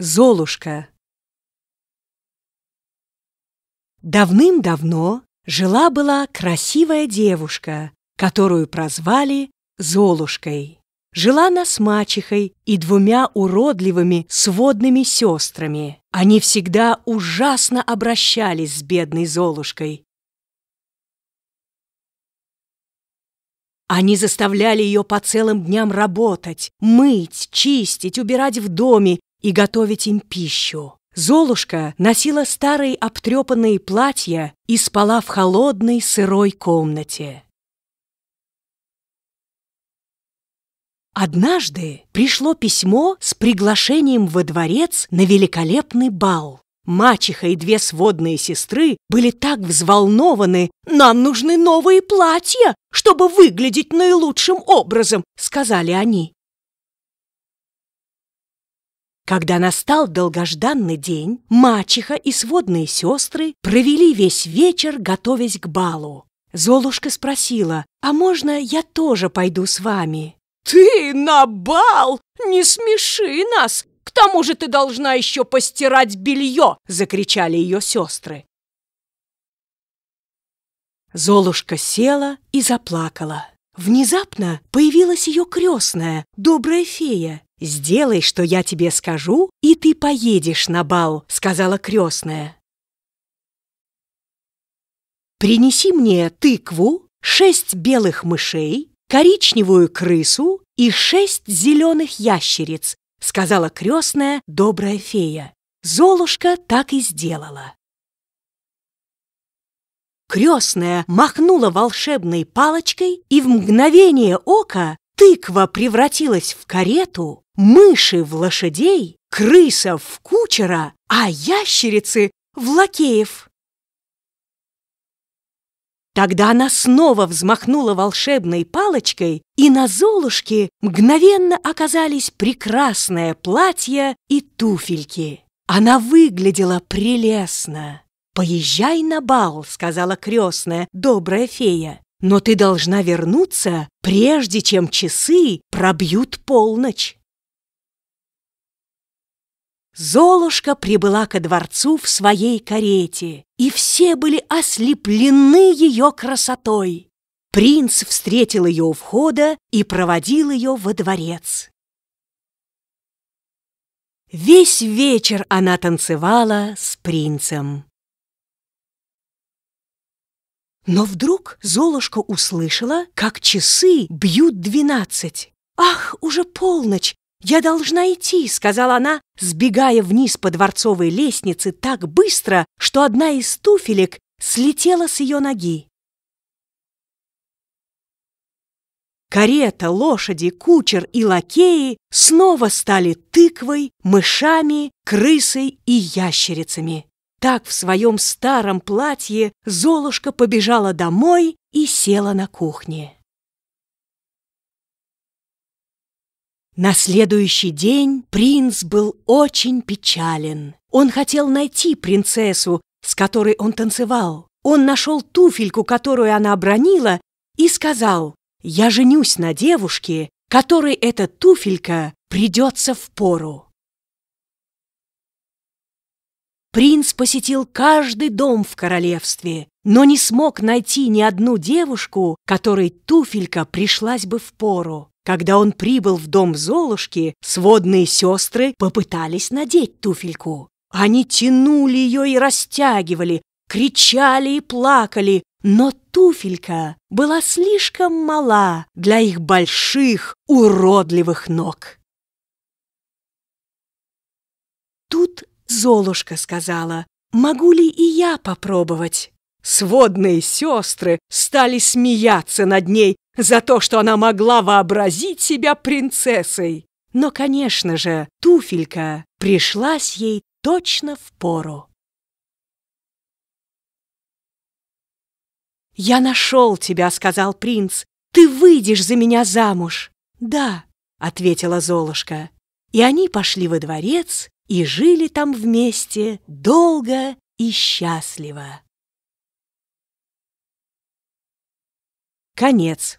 Золушка Давным-давно жила-была красивая девушка, которую прозвали Золушкой. Жила она с мачехой и двумя уродливыми сводными сестрами. Они всегда ужасно обращались с бедной Золушкой. Они заставляли ее по целым дням работать, мыть, чистить, убирать в доме и готовить им пищу. Золушка носила старые обтрепанные платья и спала в холодной сырой комнате. Однажды пришло письмо с приглашением во дворец на великолепный бал. Мачеха и две сводные сестры были так взволнованы. «Нам нужны новые платья, чтобы выглядеть наилучшим образом», — сказали они. Когда настал долгожданный день, мачеха и сводные сестры провели весь вечер, готовясь к балу. Золушка спросила, «А можно я тоже пойду с вами?» «Ты на бал? Не смеши нас! К тому же ты должна еще постирать белье!» — закричали ее сестры. Золушка села и заплакала. Внезапно появилась ее крестная, добрая фея, «Сделай, что я тебе скажу, и ты поедешь на бал», — сказала крестная. «Принеси мне тыкву, шесть белых мышей, коричневую крысу и шесть зеленых ящериц», — сказала крестная добрая фея. Золушка так и сделала. Крестная махнула волшебной палочкой, и в мгновение ока тыква превратилась в карету, мыши в лошадей, крыса в кучера, а ящерицы в лакеев. Тогда она снова взмахнула волшебной палочкой, и на Золушке мгновенно оказались прекрасное платье и туфельки. Она выглядела прелестно. «Поезжай на бал», — сказала крестная, добрая фея но ты должна вернуться, прежде чем часы пробьют полночь. Золушка прибыла ко дворцу в своей карете, и все были ослеплены ее красотой. Принц встретил ее у входа и проводил ее во дворец. Весь вечер она танцевала с принцем. Но вдруг Золушка услышала, как часы бьют двенадцать. «Ах, уже полночь! Я должна идти!» — сказала она, сбегая вниз по дворцовой лестнице так быстро, что одна из туфелек слетела с ее ноги. Карета, лошади, кучер и лакеи снова стали тыквой, мышами, крысой и ящерицами. Так в своем старом платье Золушка побежала домой и села на кухне. На следующий день принц был очень печален. Он хотел найти принцессу, с которой он танцевал. Он нашел туфельку, которую она обронила, и сказал, «Я женюсь на девушке, которой эта туфелька придется в пору». Принц посетил каждый дом в королевстве, но не смог найти ни одну девушку, которой туфелька пришлась бы в пору. Когда он прибыл в дом Золушки, сводные сестры попытались надеть туфельку. Они тянули ее и растягивали, кричали и плакали, но туфелька была слишком мала для их больших, уродливых ног. Тут Золушка сказала, «Могу ли и я попробовать?» Сводные сестры стали смеяться над ней за то, что она могла вообразить себя принцессой. Но, конечно же, туфелька пришлась ей точно в пору. «Я нашел тебя», — сказал принц. «Ты выйдешь за меня замуж». «Да», — ответила Золушка. И они пошли во дворец и жили там вместе долго и счастливо. Конец.